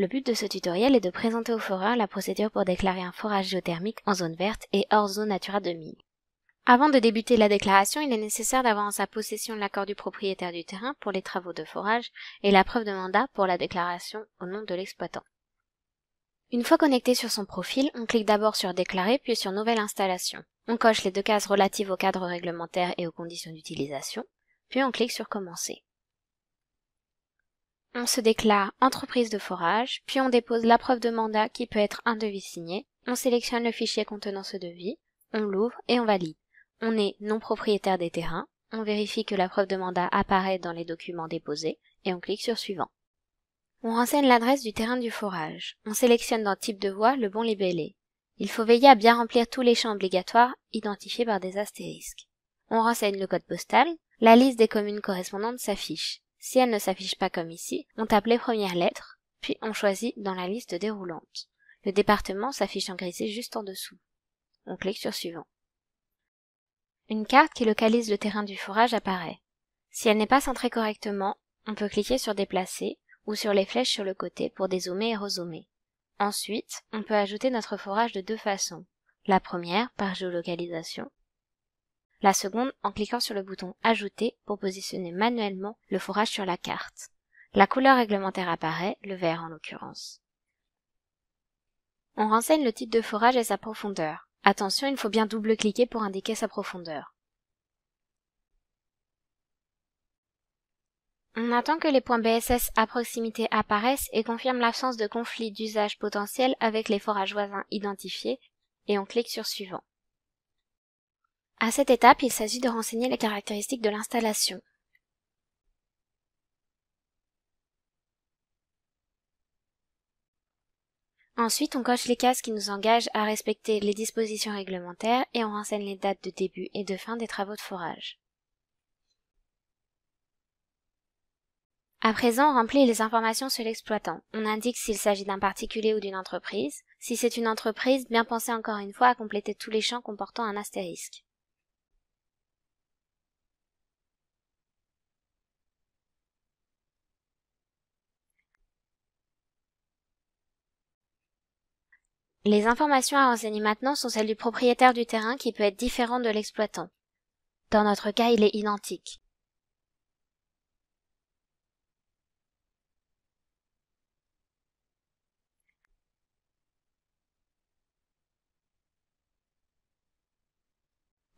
Le but de ce tutoriel est de présenter au foreur la procédure pour déclarer un forage géothermique en zone verte et hors zone Natura 2000. Avant de débuter la déclaration, il est nécessaire d'avoir en sa possession l'accord du propriétaire du terrain pour les travaux de forage et la preuve de mandat pour la déclaration au nom de l'exploitant. Une fois connecté sur son profil, on clique d'abord sur Déclarer puis sur Nouvelle installation. On coche les deux cases relatives au cadre réglementaire et aux conditions d'utilisation, puis on clique sur Commencer on se déclare entreprise de forage, puis on dépose la preuve de mandat qui peut être un devis signé, on sélectionne le fichier contenant ce devis, on l'ouvre et on valide. On est non propriétaire des terrains, on vérifie que la preuve de mandat apparaît dans les documents déposés et on clique sur suivant. On renseigne l'adresse du terrain du forage. On sélectionne dans type de voie le bon libellé. Il faut veiller à bien remplir tous les champs obligatoires identifiés par des astérisques. On renseigne le code postal, la liste des communes correspondantes s'affiche. Si elle ne s'affiche pas comme ici, on tape les premières lettres, puis on choisit dans la liste déroulante. Le département s'affiche en grisé juste en dessous. On clique sur Suivant. Une carte qui localise le terrain du forage apparaît. Si elle n'est pas centrée correctement, on peut cliquer sur Déplacer ou sur les flèches sur le côté pour dézoomer et rezoomer. Ensuite, on peut ajouter notre forage de deux façons. La première, par géolocalisation, la seconde en cliquant sur le bouton Ajouter pour positionner manuellement le forage sur la carte. La couleur réglementaire apparaît, le vert en l'occurrence. On renseigne le type de forage et sa profondeur. Attention, il faut bien double-cliquer pour indiquer sa profondeur. On attend que les points BSS à proximité apparaissent et confirme l'absence de conflit d'usage potentiel avec les forages voisins identifiés et on clique sur Suivant. À cette étape, il s'agit de renseigner les caractéristiques de l'installation. Ensuite, on coche les cases qui nous engagent à respecter les dispositions réglementaires et on renseigne les dates de début et de fin des travaux de forage. À présent, on remplit les informations sur l'exploitant. On indique s'il s'agit d'un particulier ou d'une entreprise. Si c'est une entreprise, bien pensez encore une fois à compléter tous les champs comportant un astérisque. Les informations à renseigner maintenant sont celles du propriétaire du terrain qui peut être différent de l'exploitant. Dans notre cas, il est identique.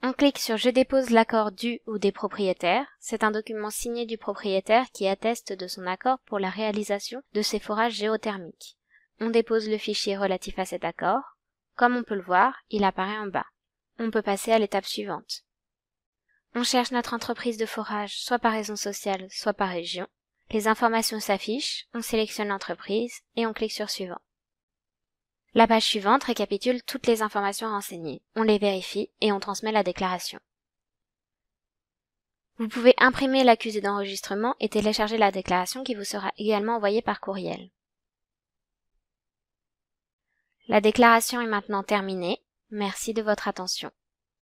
On clique sur Je dépose l'accord du ou des propriétaires. C'est un document signé du propriétaire qui atteste de son accord pour la réalisation de ces forages géothermiques. On dépose le fichier relatif à cet accord. Comme on peut le voir, il apparaît en bas. On peut passer à l'étape suivante. On cherche notre entreprise de forage, soit par raison sociale, soit par région. Les informations s'affichent, on sélectionne l'entreprise et on clique sur Suivant. La page suivante récapitule toutes les informations renseignées. On les vérifie et on transmet la déclaration. Vous pouvez imprimer l'accusé d'enregistrement et télécharger la déclaration qui vous sera également envoyée par courriel. La déclaration est maintenant terminée. Merci de votre attention.